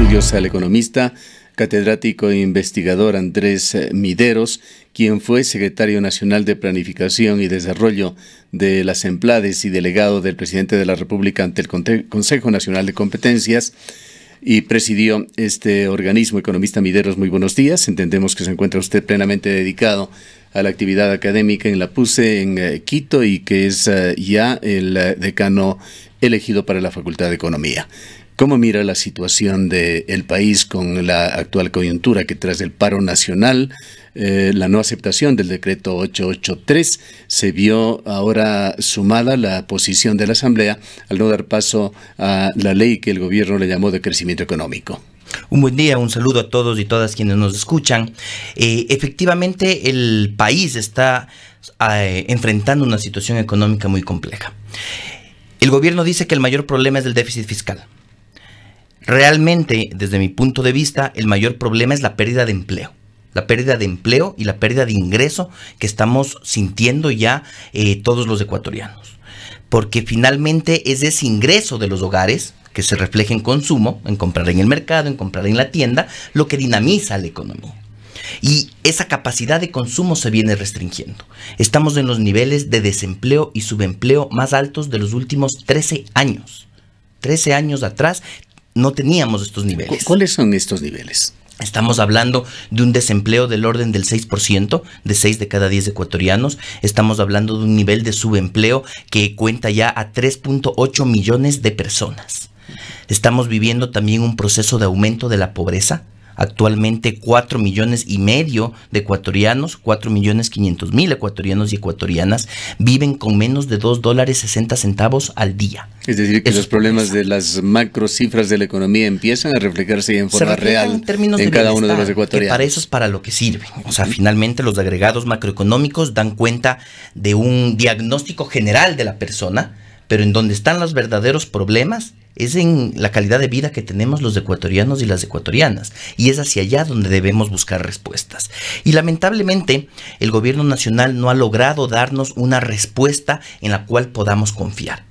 estudios al economista, catedrático e investigador Andrés eh, Mideros, quien fue secretario nacional de Planificación y Desarrollo de las Emplades y delegado del presidente de la República ante el Consejo Nacional de Competencias y presidió este organismo. Economista Mideros, muy buenos días. Entendemos que se encuentra usted plenamente dedicado a la actividad académica en la PUSE en eh, Quito y que es eh, ya el decano elegido para la Facultad de Economía. ¿Cómo mira la situación del país con la actual coyuntura que tras el paro nacional, eh, la no aceptación del decreto 883, se vio ahora sumada la posición de la Asamblea al no dar paso a la ley que el gobierno le llamó de crecimiento económico? Un buen día, un saludo a todos y todas quienes nos escuchan. Eh, efectivamente, el país está ah, eh, enfrentando una situación económica muy compleja. El gobierno dice que el mayor problema es el déficit fiscal. Realmente, desde mi punto de vista, el mayor problema es la pérdida de empleo. La pérdida de empleo y la pérdida de ingreso que estamos sintiendo ya eh, todos los ecuatorianos. Porque finalmente es ese ingreso de los hogares que se refleja en consumo, en comprar en el mercado, en comprar en la tienda, lo que dinamiza la economía. Y esa capacidad de consumo se viene restringiendo. Estamos en los niveles de desempleo y subempleo más altos de los últimos 13 años. 13 años atrás no teníamos estos niveles. ¿Cuáles son estos niveles? Estamos hablando de un desempleo del orden del 6%, de 6 de cada 10 ecuatorianos. Estamos hablando de un nivel de subempleo que cuenta ya a 3.8 millones de personas. Estamos viviendo también un proceso de aumento de la pobreza actualmente 4 millones y medio de ecuatorianos, 4 millones 500 mil ecuatorianos y ecuatorianas viven con menos de 2 dólares 60 centavos al día. Es decir, que los problemas de las macro cifras de la economía empiezan a reflejarse en forma real en, términos de cada uno de los ecuatorianos. Que para eso es para lo que sirven. O sea, finalmente los agregados macroeconómicos dan cuenta de un diagnóstico general de la persona, pero en donde están los verdaderos problemas es en la calidad de vida que tenemos los ecuatorianos y las ecuatorianas. Y es hacia allá donde debemos buscar respuestas. Y lamentablemente el gobierno nacional no ha logrado darnos una respuesta en la cual podamos confiar.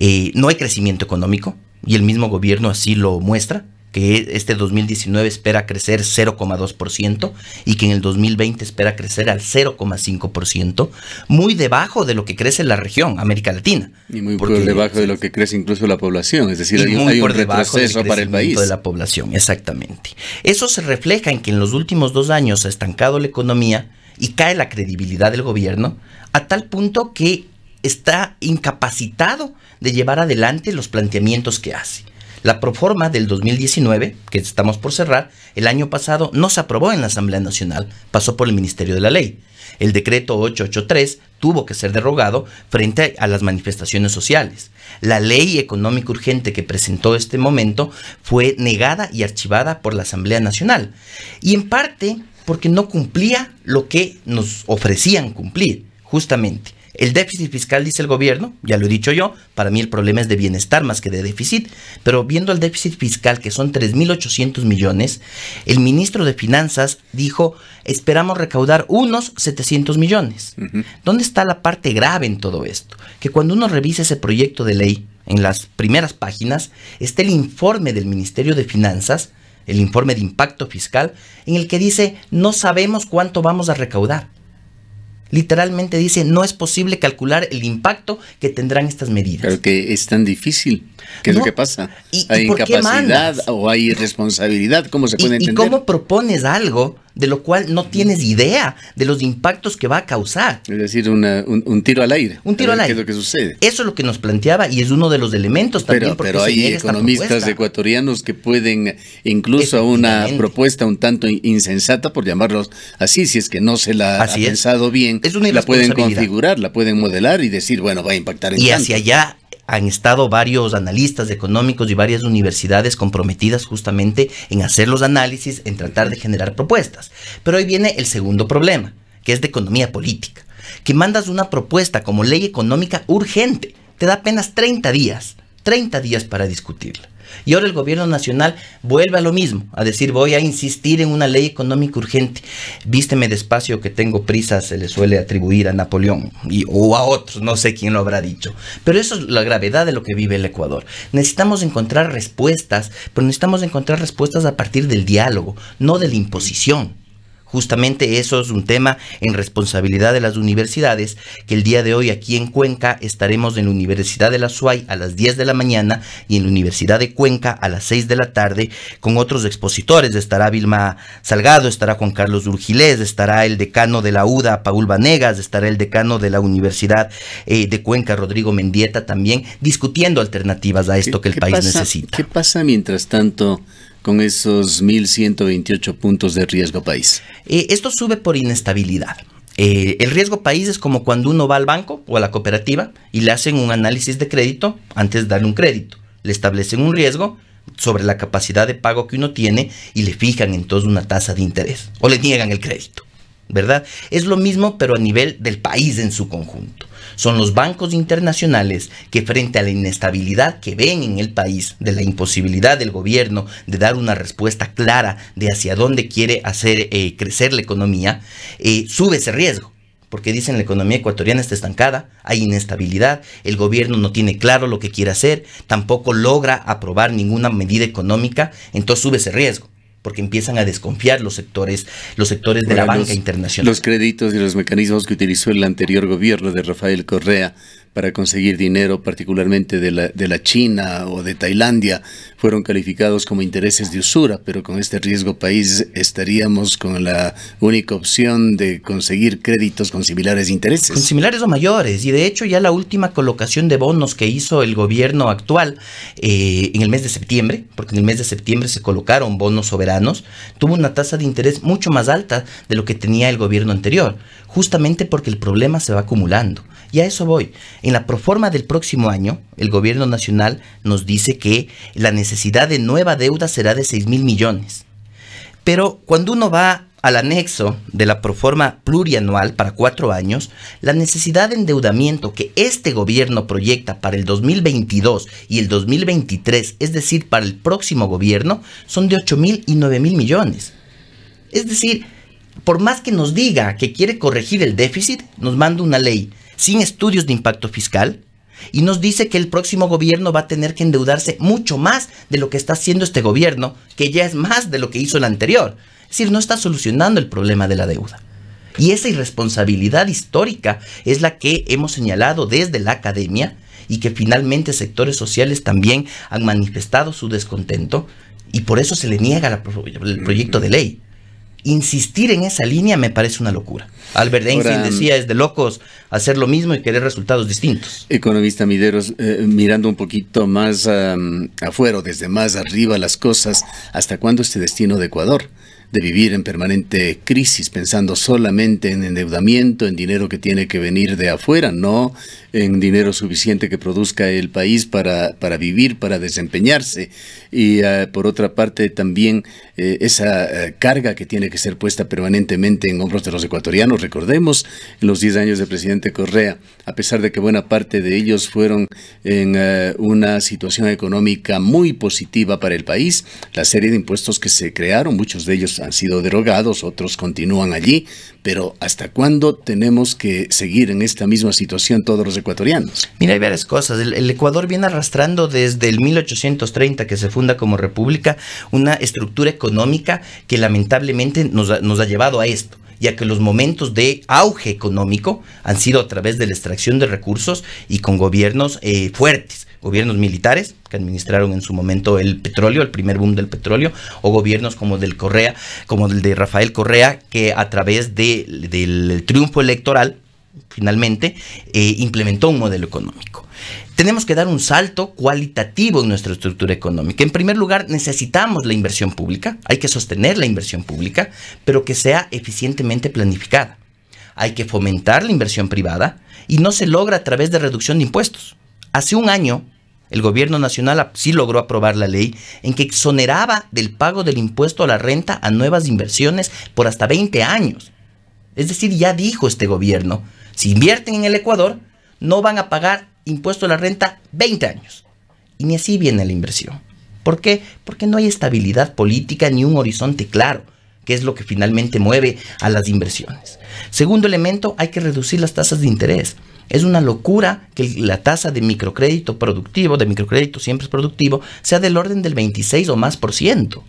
Eh, no hay crecimiento económico, y el mismo gobierno así lo muestra que este 2019 espera crecer 0,2% y que en el 2020 espera crecer al 0,5%, muy debajo de lo que crece la región, América Latina. Y muy por debajo de lo que crece incluso la población, es decir, hay, un retroceso para el país. de la población, exactamente. Eso se refleja en que en los últimos dos años ha estancado la economía y cae la credibilidad del gobierno a tal punto que está incapacitado de llevar adelante los planteamientos que hace. La proforma del 2019, que estamos por cerrar, el año pasado no se aprobó en la Asamblea Nacional, pasó por el Ministerio de la Ley. El decreto 883 tuvo que ser derogado frente a las manifestaciones sociales. La ley económica urgente que presentó este momento fue negada y archivada por la Asamblea Nacional. Y en parte porque no cumplía lo que nos ofrecían cumplir, justamente. El déficit fiscal, dice el gobierno, ya lo he dicho yo, para mí el problema es de bienestar más que de déficit, pero viendo el déficit fiscal, que son 3.800 millones, el ministro de Finanzas dijo, esperamos recaudar unos 700 millones. ¿Dónde está la parte grave en todo esto? Que cuando uno revise ese proyecto de ley, en las primeras páginas, está el informe del Ministerio de Finanzas, el informe de impacto fiscal, en el que dice, no sabemos cuánto vamos a recaudar literalmente dice, no es posible calcular el impacto que tendrán estas medidas. Pero que es tan difícil. ¿Qué es lo que pasa? hay incapacidad o hay irresponsabilidad? ¿Cómo se puede entender? ¿Y cómo propones algo de lo cual no tienes idea de los impactos que va a causar. Es decir, un, tiro al aire. Un tiro al aire. es lo que sucede? Eso es lo que nos planteaba y es uno de los elementos también. Porque pero hay economistas ecuatorianos que pueden, incluso una propuesta un tanto insensata, por llamarlos así, si es que no se la ha pensado bien, la pueden configurar, la pueden modelar y decir, bueno, va a impactar en Y hacia allá han estado varios analistas económicos y varias universidades comprometidas justamente en hacer los análisis, en tratar de generar propuestas. Pero hoy viene el segundo problema, que es de economía política, que mandas una propuesta como ley económica urgente, te da apenas 30 días 30 días para discutirla. Y ahora el gobierno nacional vuelve a lo mismo, a decir voy a insistir en una ley económica urgente. Vísteme despacio que tengo prisa, se le suele atribuir a Napoleón y, o a otros, no sé quién lo habrá dicho. Pero eso es la gravedad de lo que vive el Ecuador. Necesitamos encontrar respuestas, pero necesitamos encontrar respuestas a partir del diálogo, no de la imposición. Justamente eso es un tema en responsabilidad de las universidades, que el día de hoy aquí en Cuenca estaremos en la Universidad de la SUAY a las 10 de la mañana y en la Universidad de Cuenca a las 6 de la tarde con otros expositores. Estará Vilma Salgado, estará Juan Carlos Urgilés, estará el decano de la UDA, Paul Vanegas, estará el decano de la Universidad eh, de Cuenca, Rodrigo Mendieta, también discutiendo alternativas a esto que el país necesita. ¿Qué pasa mientras tanto con esos 1.128 puntos de riesgo país. Eh, esto sube por inestabilidad. Eh, el riesgo país es como cuando uno va al banco o a la cooperativa y le hacen un análisis de crédito antes de darle un crédito. Le establecen un riesgo sobre la capacidad de pago que uno tiene y le fijan entonces una tasa de interés o le niegan el crédito, ¿verdad? Es lo mismo pero a nivel del país en su conjunto son los bancos internacionales que frente a la inestabilidad que ven en el país, de la imposibilidad del gobierno de dar una respuesta clara de hacia dónde quiere hacer eh, crecer la economía, eh, sube ese riesgo porque dicen la economía ecuatoriana está estancada, hay inestabilidad, el gobierno no tiene claro lo que quiere hacer, tampoco logra aprobar ninguna medida económica, entonces sube ese riesgo porque empiezan a desconfiar los sectores, los sectores de la banca internacional. Los créditos y los mecanismos que utilizó el anterior gobierno de Rafael Correa para conseguir dinero, particularmente de la, de la China o de Tailandia, fueron calificados como intereses de usura, pero con este riesgo país estaríamos con la única opción de conseguir créditos con similares intereses. Con similares o mayores, y de hecho ya la última colocación de bonos que hizo el gobierno actual eh, en el mes de septiembre, porque en el mes de septiembre se colocaron bonos soberanos, tuvo una tasa de interés mucho más alta de lo que tenía el gobierno anterior, justamente porque el problema se va acumulando. Y a eso voy. En la proforma del próximo año, el gobierno nacional nos dice que la necesidad de nueva deuda será de 6 mil millones. Pero cuando uno va al anexo de la proforma plurianual para cuatro años, la necesidad de endeudamiento que este gobierno proyecta para el 2022 y el 2023, es decir, para el próximo gobierno, son de 8 mil y 9 mil millones. Es decir, por más que nos diga que quiere corregir el déficit, nos manda una ley sin estudios de impacto fiscal, y nos dice que el próximo gobierno va a tener que endeudarse mucho más de lo que está haciendo este gobierno, que ya es más de lo que hizo el anterior. Es decir, no está solucionando el problema de la deuda. Y esa irresponsabilidad histórica es la que hemos señalado desde la academia y que finalmente sectores sociales también han manifestado su descontento y por eso se le niega el proyecto de ley insistir en esa línea me parece una locura. Albert Einstein mm, decía, es de locos hacer lo mismo y querer resultados distintos. Economista Mideros, eh, mirando un poquito más afuera, desde más arriba las cosas, ¿hasta cuándo este destino de Ecuador? de vivir en permanente crisis, pensando solamente en endeudamiento, en dinero que tiene que venir de afuera, no en dinero suficiente que produzca el país para, para vivir, para desempeñarse. Y eh, por otra parte, también eh, esa eh, carga que tiene que ser puesta permanentemente en hombros de los ecuatorianos. Recordemos los 10 años de presidente Correa, a pesar de que buena parte de ellos fueron en una situación económica muy positiva para el país, la serie de impuestos que se crearon, muchos de ellos han sido derogados, otros continúan allí, pero ¿hasta cuándo tenemos que seguir en esta misma situación todos los ecuatorianos? Mira, hay varias cosas. El, Ecuador viene arrastrando desde el 1830, que se funda como república, una estructura económica que lamentablemente nos ha, llevado a esto ya que los momentos de auge económico han sido a través de la extracción de recursos y con gobiernos eh, fuertes, gobiernos militares que administraron en su momento el petróleo, el primer boom del petróleo, o gobiernos como del Correa, como el de Rafael Correa, que a través de del triunfo electoral, finalmente, eh, implementó un modelo económico. Tenemos que dar un salto cualitativo en nuestra estructura económica. En primer lugar, necesitamos la inversión pública, hay que sostener la inversión pública, pero que sea eficientemente planificada. Hay que fomentar la inversión privada y no se logra a través de reducción de impuestos. Hace un año, el gobierno nacional sí logró aprobar la ley en que exoneraba del pago del impuesto a la renta a nuevas inversiones por hasta 20 años es decir, ya dijo este gobierno, si invierten en el Ecuador, no van a pagar impuesto a la renta 20 años. Y ni así viene la inversión. ¿Por qué? Porque no hay estabilidad política ni un horizonte claro, que es lo que finalmente mueve a las inversiones. Segundo elemento, hay que reducir las tasas de interés. Es una locura que la tasa de microcrédito productivo, de microcrédito siempre productivo, sea del orden del 26 o más por ciento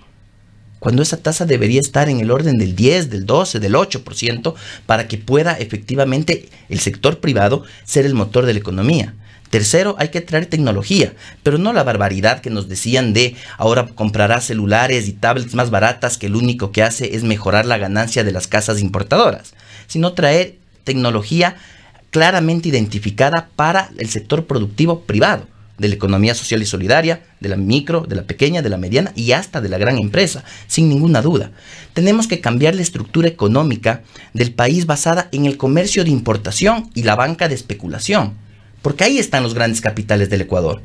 cuando esa tasa debería estar en el orden del 10, del 12, del 8%, para que pueda efectivamente el sector privado ser el motor de la economía. Tercero, hay que traer tecnología, pero no la barbaridad que nos decían de ahora comprará celulares y tablets más baratas que el único que hace es mejorar la ganancia de las casas importadoras, sino traer tecnología claramente identificada para el sector productivo privado de la economía social y solidaria, de la micro, de la pequeña, de la mediana y hasta de la gran empresa, sin ninguna duda. Tenemos que cambiar la estructura económica del país basada en el comercio de importación y la banca de especulación, porque ahí están los grandes capitales del Ecuador.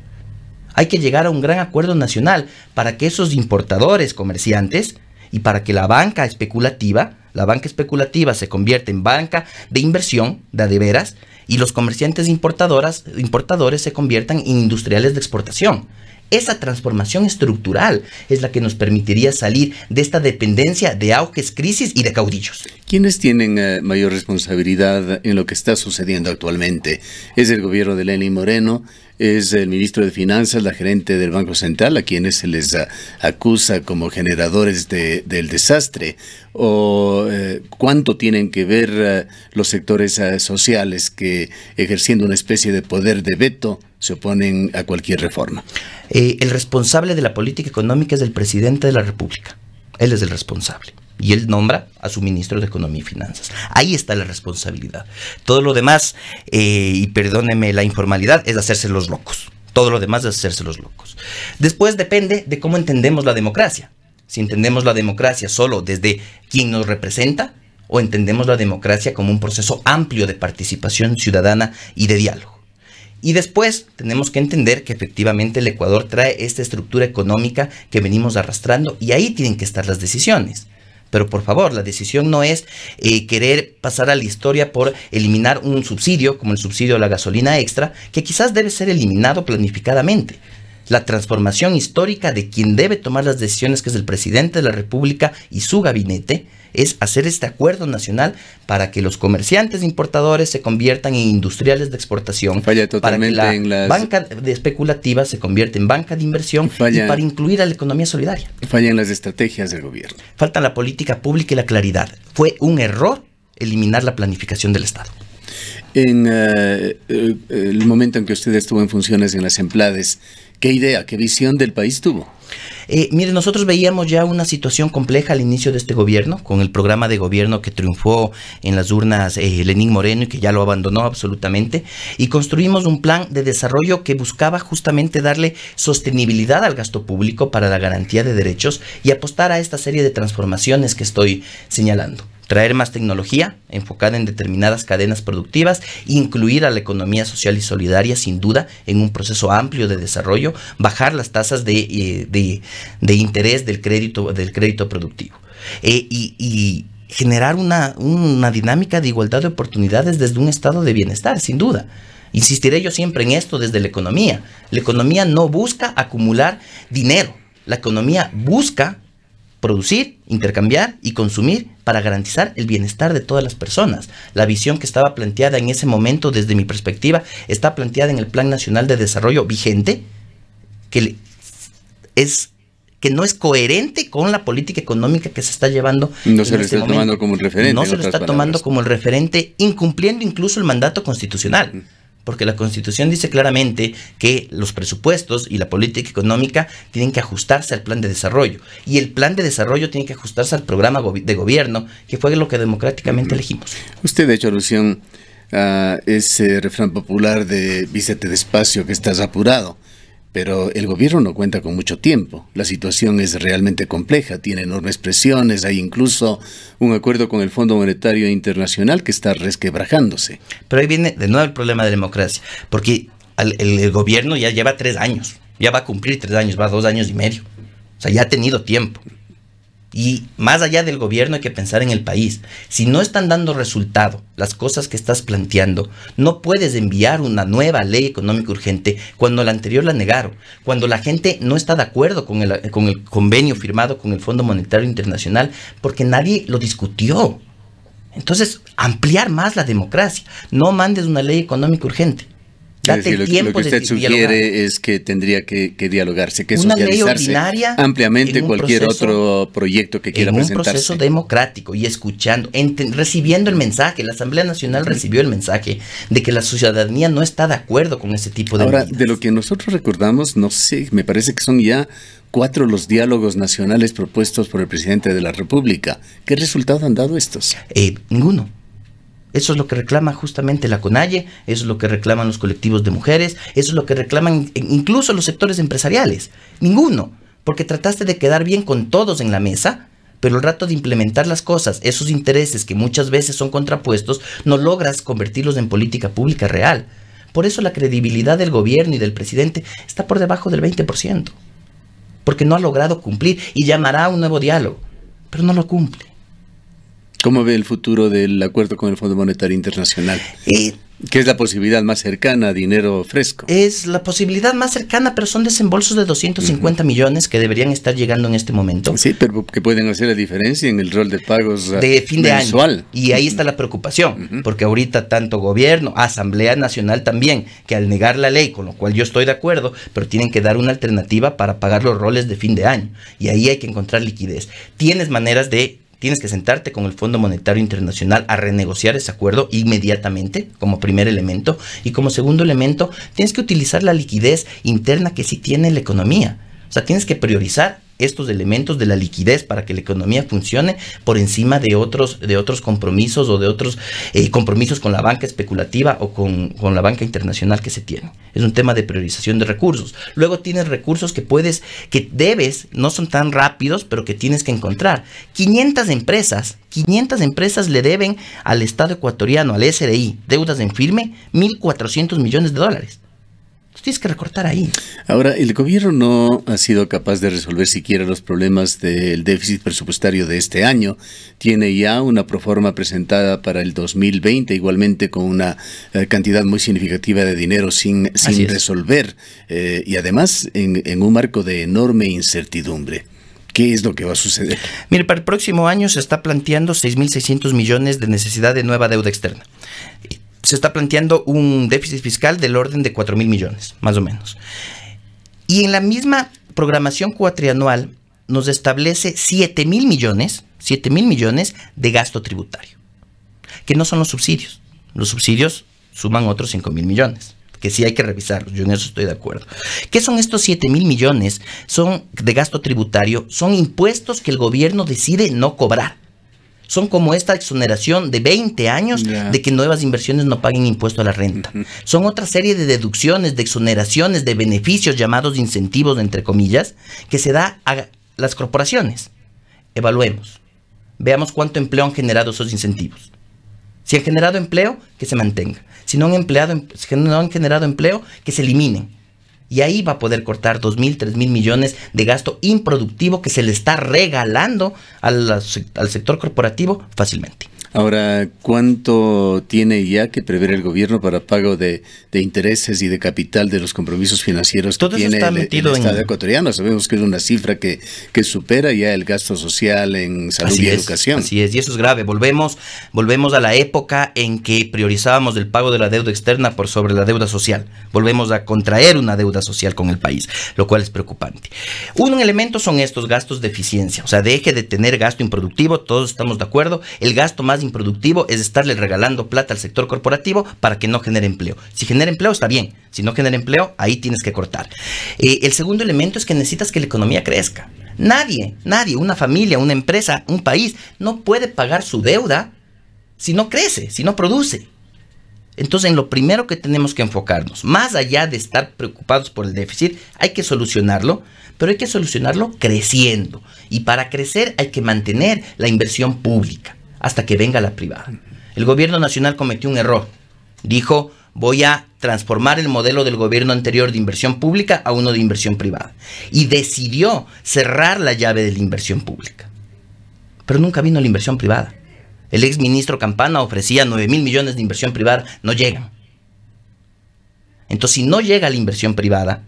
Hay que llegar a un gran acuerdo nacional para que esos importadores, comerciantes, y para que la banca especulativa, la banca especulativa se convierta en banca de inversión, de veras, y los comerciantes importadoras, importadores se conviertan en industriales de exportación. Esa transformación estructural es la que nos permitiría salir de esta dependencia de auges, crisis y de caudillos. ¿Quiénes tienen eh, mayor responsabilidad en lo que está sucediendo actualmente? ¿Es el gobierno de Lenín Moreno? ¿Es el ministro de Finanzas, la gerente del Banco Central, a quienes se les eh, acusa como generadores del desastre? ¿O eh, cuánto tienen que ver los sectores sociales que ejerciendo una especie de poder de veto se oponen a cualquier reforma. Eh, el responsable de la política económica es el presidente de la República. Él es el responsable. Y él nombra a su ministro de Economía y Finanzas. Ahí está la responsabilidad. Todo lo demás, eh, y perdóneme la informalidad, es hacerse los locos. Todo lo demás es hacerse los locos. Después depende de cómo entendemos la democracia. Si entendemos la democracia solo desde quien nos representa o entendemos la democracia como un proceso amplio de participación ciudadana y de diálogo. Y después tenemos que entender que efectivamente el Ecuador trae esta estructura económica que venimos arrastrando y ahí tienen que estar las decisiones. Pero por favor, la decisión no es eh, querer pasar a la historia por eliminar un subsidio, como el subsidio a la gasolina extra, que quizás debe ser eliminado planificadamente. La transformación histórica de quien debe tomar las decisiones, que es el presidente de la República y su gabinete, es hacer este acuerdo nacional para que los comerciantes importadores se conviertan en industriales de exportación, para la banca especulativa se convierte en banca de inversión y para incluir a la economía solidaria. Fallan las estrategias del gobierno. Falta la política pública y la claridad. Fue un error eliminar la planificación del Estado. En eh, eh, el momento en que usted estuvo en funciones en las Emplades, ¿qué idea, qué visión del país tuvo? Eh, mire, nosotros veíamos ya una situación compleja al inicio de este gobierno, con el programa de gobierno que triunfó en las urnas eh, Lenín Moreno y que ya lo abandonó absolutamente, y construimos un plan de desarrollo que buscaba justamente darle sostenibilidad al gasto público para la garantía de derechos y apostar a esta serie de transformaciones que estoy señalando traer más tecnología enfocada en determinadas cadenas productivas, incluir a la economía social y solidaria sin duda en un proceso amplio de desarrollo, bajar las tasas de, eh, interés del crédito, del crédito productivo. Eh, y, generar una, una dinámica de igualdad de oportunidades desde un estado de bienestar, sin duda. Insistiré yo siempre en esto desde la economía. La economía no busca acumular dinero. La economía busca producir, intercambiar y consumir para garantizar el bienestar de todas las personas. La visión que estaba planteada en ese momento, desde mi perspectiva, está planteada en el Plan Nacional de Desarrollo vigente, que es que no es coherente con la política económica que se está llevando. No se lo este está tomando como el referente. No se lo está tomando como el referente, incumpliendo incluso el mandato constitucional porque la Constitución dice claramente que los presupuestos y la política económica tienen que ajustarse al plan de desarrollo y el plan de desarrollo tiene que ajustarse al programa de gobierno, que fue lo que democráticamente elegimos. Usted ha hecho alusión a ese refrán popular de vístete despacio que estás apurado. Pero el gobierno no cuenta con mucho tiempo. La situación es realmente compleja, tiene enormes presiones, hay incluso un acuerdo con el Fondo Monetario Internacional que está resquebrajándose. Pero ahí viene de nuevo el problema de democracia, porque el, gobierno ya lleva tres años, ya va a cumplir tres años, va a dos años y medio. O sea, ya ha tenido tiempo. Y más allá del gobierno hay que pensar en el país. Si no están dando resultado las cosas que estás planteando, no puedes enviar una nueva ley económica urgente cuando la anterior la negaron, cuando la gente no está de acuerdo con el, con el convenio firmado con el Fondo Monetario Internacional porque nadie lo discutió. Entonces, ampliar más la democracia. No mandes una ley económica urgente lo, que usted sugiere es que tendría que, dialogarse, que Una socializarse ampliamente ampliamente cualquier otro proyecto que quiera en un proceso democrático y escuchando, recibiendo el mensaje. La Asamblea Nacional recibió el mensaje de que la ciudadanía no está de acuerdo con ese tipo de Ahora, de lo que nosotros recordamos, no sé, me parece que son ya cuatro los diálogos nacionales propuestos por el presidente de la República. ¿Qué resultado han dado estos? Eh, ninguno. Eso es lo que reclama justamente la CONALE, eso es lo que reclaman los colectivos de mujeres, eso es lo que reclaman incluso los sectores empresariales. Ninguno, porque trataste de quedar bien con todos en la mesa, pero el rato de implementar las cosas, esos intereses que muchas veces son contrapuestos, no logras convertirlos en política pública real. Por eso la credibilidad del gobierno y del presidente está por debajo del 20%, porque no ha logrado cumplir y llamará a un nuevo diálogo, pero no lo cumple. ¿Cómo ve el futuro del acuerdo con el Fondo Monetario Internacional? Eh, ¿Qué es la posibilidad más cercana a dinero fresco. Es la posibilidad más cercana, pero son desembolsos de 250 millones que deberían estar llegando en este momento. Sí, pero que pueden hacer la diferencia en el rol de pagos de ah, fin de año. Y ahí está la preocupación, porque ahorita tanto gobierno, Asamblea Nacional también, que al negar la ley, con lo cual yo estoy de acuerdo, pero tienen que dar una alternativa para pagar los roles de fin de año. Y ahí hay que encontrar liquidez. Tienes maneras de tienes que sentarte con el Fondo Monetario Internacional a renegociar ese acuerdo inmediatamente como primer elemento y como segundo elemento tienes que utilizar la liquidez interna que sí tiene la economía. O sea, tienes que priorizar estos elementos de la liquidez para que la economía funcione por encima de otros, de otros compromisos o de otros eh, compromisos con la banca especulativa o con, la banca internacional que se tiene. Es un tema de priorización de recursos. Luego tienes recursos que puedes, que debes, no son tan rápidos, pero que tienes que encontrar. 500 empresas, 500 empresas le deben al Estado ecuatoriano, al SDI, deudas en firme, 1.400 millones de dólares tienes que recortar ahí. Ahora, el gobierno no ha sido capaz de resolver siquiera los problemas del déficit presupuestario de este año. Tiene ya una proforma presentada para el 2020, igualmente con una eh, cantidad muy significativa de dinero sin, resolver. Eh, y además en, en un marco de enorme incertidumbre. ¿Qué es lo que va a suceder? Mire, para el próximo año se está planteando 6.600 millones de necesidad de nueva deuda externa se está planteando un déficit fiscal del orden de 4 mil millones, más o menos. Y en la misma programación cuatrianual nos establece 7 mil millones, siete mil millones de gasto tributario, que no son los subsidios. Los subsidios suman otros 5 mil millones, que sí hay que revisarlos, yo en eso estoy de acuerdo. ¿Qué son estos 7 mil millones? Son de gasto tributario, son impuestos que el gobierno decide no cobrar son como esta exoneración de 20 años de que nuevas inversiones no paguen impuesto a la renta. Son otra serie de deducciones, de exoneraciones, de beneficios llamados incentivos, entre comillas, que se da a las corporaciones. Evaluemos. Veamos cuánto empleo han generado esos incentivos. Si han generado empleo, que se mantenga. Si no han, empleado, si no han generado empleo, que se eliminen y ahí va a poder cortar 2.000, 3.000 millones de gasto improductivo que se le está regalando al, al sector corporativo fácilmente. Ahora, ¿cuánto tiene ya que prever el gobierno para pago de, intereses y de capital de los compromisos financieros que tiene el, Estado ecuatoriano? Sabemos que es una cifra que, que supera ya el gasto social en salud y educación. Así es, y eso es grave. Volvemos, volvemos a la época en que priorizábamos el pago de la deuda externa por sobre la deuda social. Volvemos a contraer una deuda social con el país, lo cual es preocupante. Un elemento son estos gastos de eficiencia, o sea, deje de tener gasto improductivo, todos estamos de acuerdo. El gasto más improductivo es estarle regalando plata al sector corporativo para que no genere empleo. Si genera empleo está bien, si no genera empleo ahí tienes que cortar. Eh, el segundo elemento es que necesitas que la economía crezca. Nadie, nadie, una familia, una empresa, un país, no puede pagar su deuda si no crece, si no produce. Entonces, en lo primero que tenemos que enfocarnos, más allá de estar preocupados por el déficit, hay que solucionarlo, pero hay que solucionarlo creciendo. Y para crecer hay que mantener la inversión pública hasta que venga la privada. El gobierno nacional cometió un error. Dijo, voy a transformar el modelo del gobierno anterior de inversión pública a uno de inversión privada. Y decidió cerrar la llave de la inversión pública. Pero nunca vino la inversión privada. El ex ministro Campana ofrecía 9 mil millones de inversión privada, no llegan. Entonces, si no llega la inversión privada,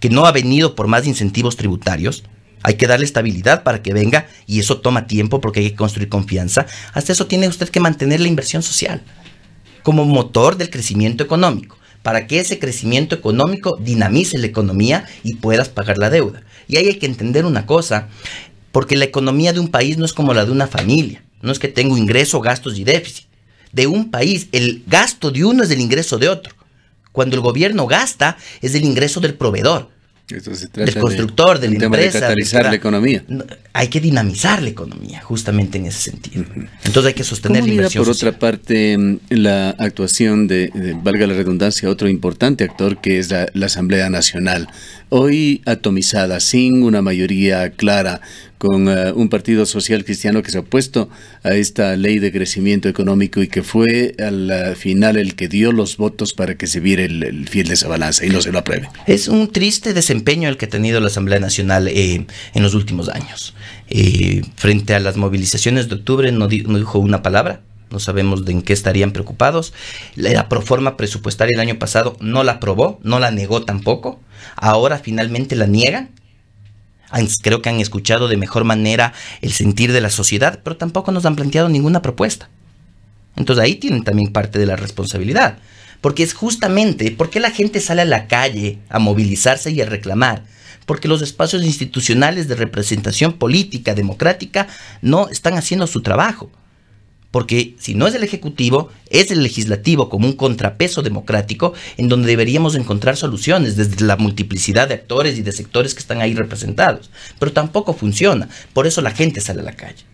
que no ha venido por más incentivos tributarios, hay que darle estabilidad para que venga y eso toma tiempo porque hay que construir confianza. Hasta eso tiene usted que mantener la inversión social como motor del crecimiento económico, para que ese crecimiento económico dinamice la economía y puedas pagar la deuda. Y ahí hay que entender una cosa, porque la economía de un país no es como la de una familia, no es que tengo ingreso, gastos y déficit. De un país, el gasto de uno es el ingreso de otro. Cuando el gobierno gasta, es el ingreso del proveedor. El del constructor, de, la empresa. Hay que dinamizar la economía, justamente en ese sentido. Entonces hay que sostener la Por otra parte, mm, la actuación de, valga la redundancia, otro importante actor que es la Asamblea Nacional. Hoy atomizada, sin una mayoría clara, con eh, un partido social cristiano que se ha opuesto a esta ley de crecimiento económico y que fue al eh, final el que dio los votos para que se viera el, fiel de esa balanza y no se lo apruebe. Es un triste desempeño el que ha tenido la Asamblea Nacional eh, en los últimos años. frente a las movilizaciones de octubre no, no dijo una palabra, no sabemos de en qué estarían preocupados. La proforma presupuestaria el año pasado no la aprobó, no la negó tampoco. Ahora finalmente la niegan creo que han escuchado de mejor manera el sentir de la sociedad, pero tampoco nos han planteado ninguna propuesta. Entonces ahí tienen también parte de la responsabilidad, porque es justamente porque la gente sale a la calle a movilizarse y a reclamar, porque los espacios institucionales de representación política democrática no están haciendo su trabajo porque si no es el Ejecutivo, es el Legislativo como un contrapeso democrático en donde deberíamos encontrar soluciones desde la multiplicidad de actores y de sectores que están ahí representados. Pero tampoco funciona, por eso la gente sale a la calle.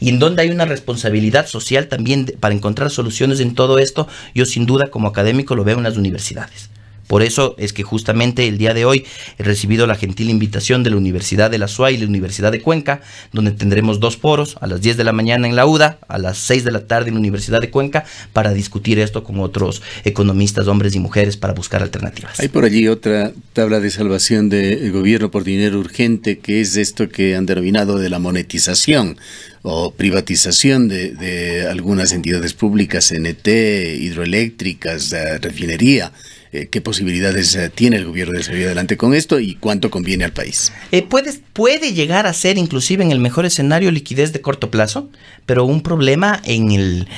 Y en donde hay una responsabilidad social también para encontrar soluciones en todo esto, yo sin duda como académico lo veo en las universidades. Por eso es que justamente el día de hoy he recibido la gentil invitación de la Universidad de la SUA y la Universidad de Cuenca, donde tendremos dos foros a las 10 de la mañana en la UDA, a las 6 de la tarde en la Universidad de Cuenca, para discutir esto con otros economistas, hombres y mujeres, para buscar alternativas. Hay por allí otra tabla de salvación del eh, gobierno por dinero urgente, que es esto que han denominado de la monetización o privatización de, algunas entidades públicas, NT, hidroeléctricas, refinería. Eh, ¿Qué posibilidades eh, tiene el gobierno de salir adelante con esto y cuánto conviene al país? Eh, puede, llegar a ser inclusive en el mejor escenario liquidez de corto plazo, pero un problema en el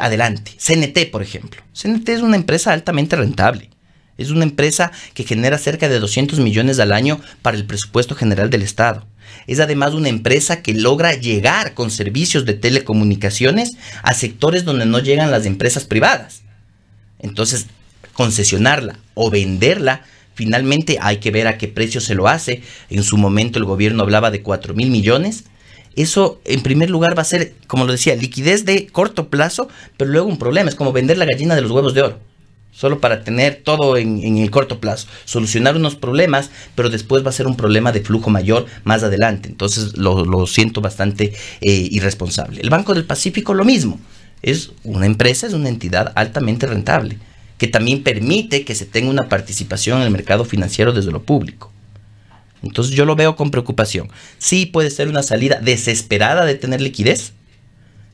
adelante. CNT, por ejemplo. CNT es una empresa altamente rentable. Es una empresa que genera cerca de 200 millones al año para el presupuesto general del Estado. Es además una empresa que logra llegar con servicios de telecomunicaciones a sectores donde no llegan las empresas privadas. Entonces, concesionarla o venderla, finalmente hay que ver a qué precio se lo hace. En su momento el gobierno hablaba de 4 mil millones. Eso en primer lugar va a ser, como lo decía, liquidez de corto plazo, pero luego un problema. Es como vender la gallina de los huevos de oro solo para tener todo en, el corto plazo, solucionar unos problemas, pero después va a ser un problema de flujo mayor más adelante. Entonces lo, siento bastante eh, irresponsable. El Banco del Pacífico lo mismo, es una empresa, es una entidad altamente rentable que también permite que se tenga una participación en el mercado financiero desde lo público. Entonces yo lo veo con preocupación. Sí puede ser una salida desesperada de tener liquidez,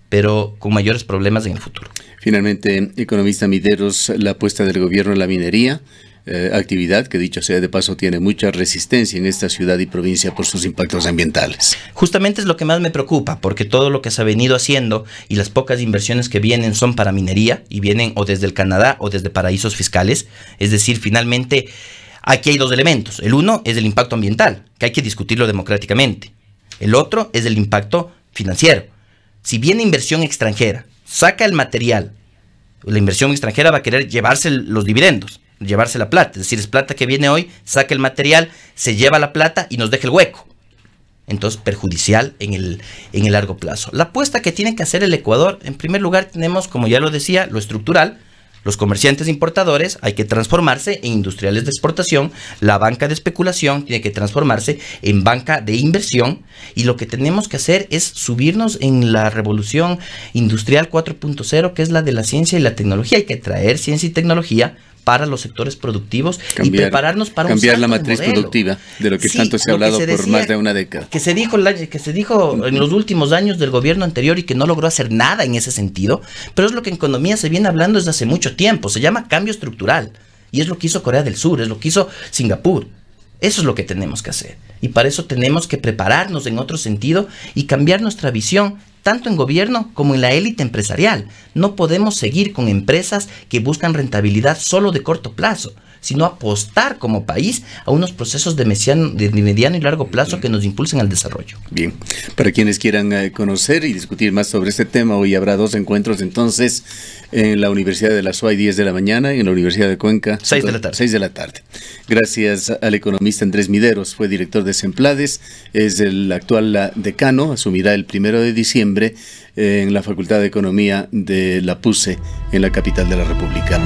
pero con mayores problemas en el futuro. Finalmente, economista Mideros, la apuesta del gobierno en la minería eh, actividad que dicho sea de paso tiene mucha resistencia en esta ciudad y provincia por sus impactos ambientales. Justamente es lo que más me preocupa, porque todo lo que se ha venido haciendo y las pocas inversiones que vienen son para minería y vienen o desde el Canadá o desde paraísos fiscales, es decir, finalmente aquí hay dos elementos. El uno es el impacto ambiental, que hay que discutirlo democráticamente. El otro es el impacto financiero. Si viene inversión extranjera, saca el material, la inversión extranjera va a querer llevarse los dividendos llevarse la plata. Es decir, es plata que viene hoy, saca el material, se lleva la plata y nos deja el hueco. Entonces, perjudicial en el, en el largo plazo. La apuesta que tiene que hacer el Ecuador, en primer lugar, tenemos, como ya lo decía, lo estructural. Los comerciantes importadores hay que transformarse en industriales de exportación, la banca de especulación tiene que transformarse en banca de inversión y lo que tenemos que hacer es subirnos en la revolución industrial 4.0 que es la de la ciencia y la tecnología. Hay que traer ciencia y tecnología para los sectores productivos y prepararnos para cambiar la matriz productiva de lo que tanto se ha hablado por más de una década. Que se dijo que se dijo en los últimos años del gobierno anterior y que no logró hacer nada en ese sentido, pero es lo que en economía se viene hablando desde hace mucho tiempo, se llama cambio estructural y es lo que hizo Corea del Sur, es lo que hizo Singapur. Eso es lo que tenemos que hacer. Y para eso tenemos que prepararnos en otro sentido y cambiar nuestra visión tanto en gobierno como en la élite empresarial. No podemos seguir con empresas que buscan rentabilidad solo de corto plazo sino apostar como país a unos procesos de, mediano y largo plazo que nos impulsen al desarrollo. Bien, para quienes quieran eh, conocer y discutir más sobre este tema, hoy habrá dos encuentros entonces en la Universidad de la SUAY 10 de la mañana y en la Universidad de Cuenca 6 de la tarde. 6 de la tarde. Gracias al economista Andrés Mideros, fue director de Semplades, es el actual eh, decano, asumirá el primero de diciembre eh, en la Facultad de Economía de la PUSE en la capital de la República.